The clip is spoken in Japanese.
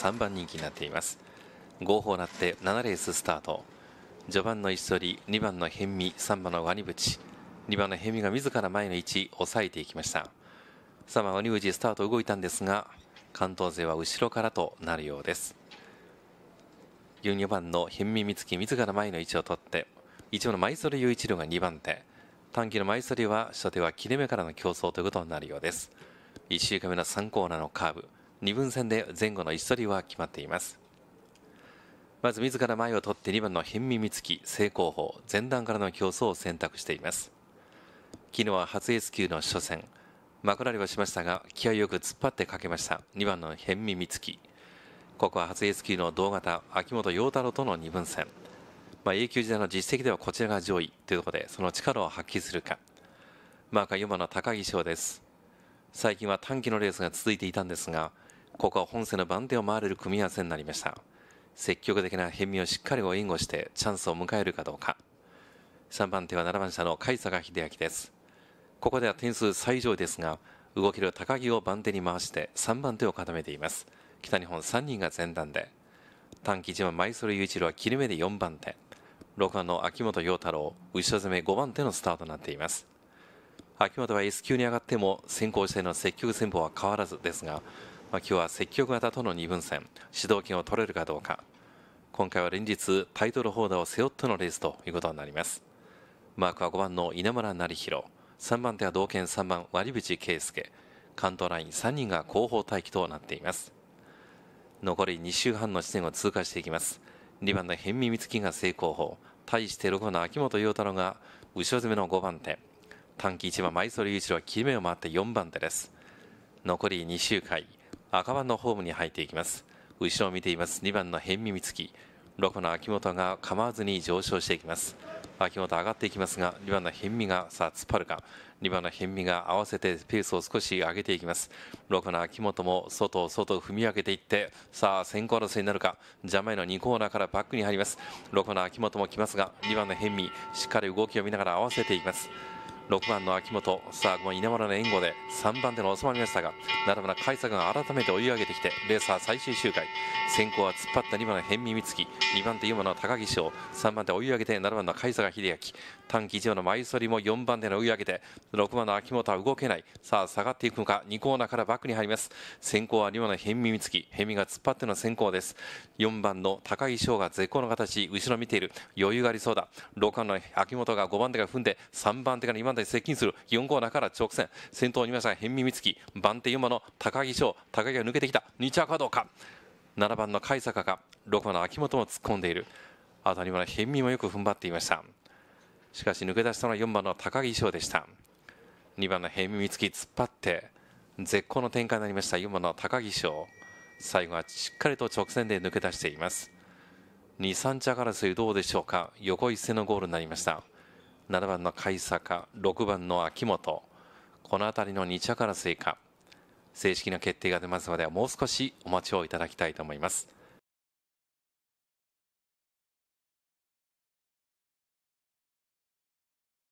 3番人気になっています号砲なって7レーススタート序盤の石取り2番の辺見3番のワニブチ2番の辺見が自ら前の位置押さえていきました3番ワニブチスタート動いたんですが関東勢は後ろからとなるようです4番の辺見美月自ら前の位置を取って一番の舞袖雄一郎が2番手短期の舞袖は初手は切れ目からの競争ということになるようです1週間目の3コーナーのカーブ2分戦で前後の一取りは決まっていますまず自ら前を取って2番の辺見美月正攻法前段からの競争を選択しています昨日は初 S 級の初戦まくらりはしましたが気合よく突っ張ってかけました2番の辺見美月ここは初 S 級の同型秋元陽太郎との2分戦まあ、A 級時代の実績ではこちらが上位というところでその力を発揮するかマーカー4番の高木翔です最近は短期のレースが続いていたんですがここは本戦の番手を回れる組み合わせになりました積極的な変身をしっかりと援護してチャンスを迎えるかどうか3番手は7番車の甲斐坂秀明ですここでは点数最上位ですが動ける高木を番手に回して3番手を固めています北日本3人が前段で短期島慢マイ雄一郎は切れ目で4番手6番の秋元陽太郎後ろ攻め5番手のスタートとなっています秋元は S 級に上がっても先行しての積極戦法は変わらずですがまあ、今日は積極型との2分戦主導権を取れるかどうか今回は連日タイトルホルダーを背負ってのレースということになりますマークは5番の稲村成弘3番手は同県3番割渕圭介関東ライン3人が後方待機となっています残り2周半の地点を通過していきます2番の辺見光樹が成功法対して6番の秋元陽太郎が後ろ詰めの5番手短期1番前鶴雄一郎は切れ目を回って4番手です残り2周回赤番のホームに入っていきます後ろを見ています2番の辺見光月6番の秋元が構わずに上昇していきます秋元上がっていきますが2番の辺見がさあ突っ張るか2番の辺見が合わせてペースを少し上げていきます6番の秋元も外外踏み上げていってさあ先行争いになるか邪魔への2コーナーからバックに入ります6番の秋元も来ますが2番の辺見しっかり動きを見ながら合わせていきます6番の秋元さあこの稲村の援護で3番での収まりましたが奈良村海作が改めて追い上げてきてレーサー最終周回先行は突っ張った2番の辺見美月2番手4番の高木翔3番手追い上げて7番の海作秀明短期以上のマ反りも4番手の追い上げて6番の秋元は動けないさあ下がっていくのか2コーナーからバックに入ります先行は2番の辺見美月辺見が突っ張っての先行です4番の高木翔が絶好の形後ろ見ている余裕がありそうだ6番の秋元が5番手が踏んで3番手から2番手で接近する4ナーから直線先頭にいまし辺見光月番手4番の高木翔高木が抜けてきた2着はどうか7番の甲斐坂か6番の秋元も突っ込んでいるあたりの辺見もよく踏ん張っていましたしかし抜け出したのは4番の高木翔でした2番の辺見光月突っ張って絶好の展開になりました4番の高木翔最後はしっかりと直線で抜け出しています23着争いどうでしょうか横一線のゴールになりました7番の開坂6番の秋元この辺りの2着争いか正式な決定が出ますまではもう少しお待ちをいただきたいと思います。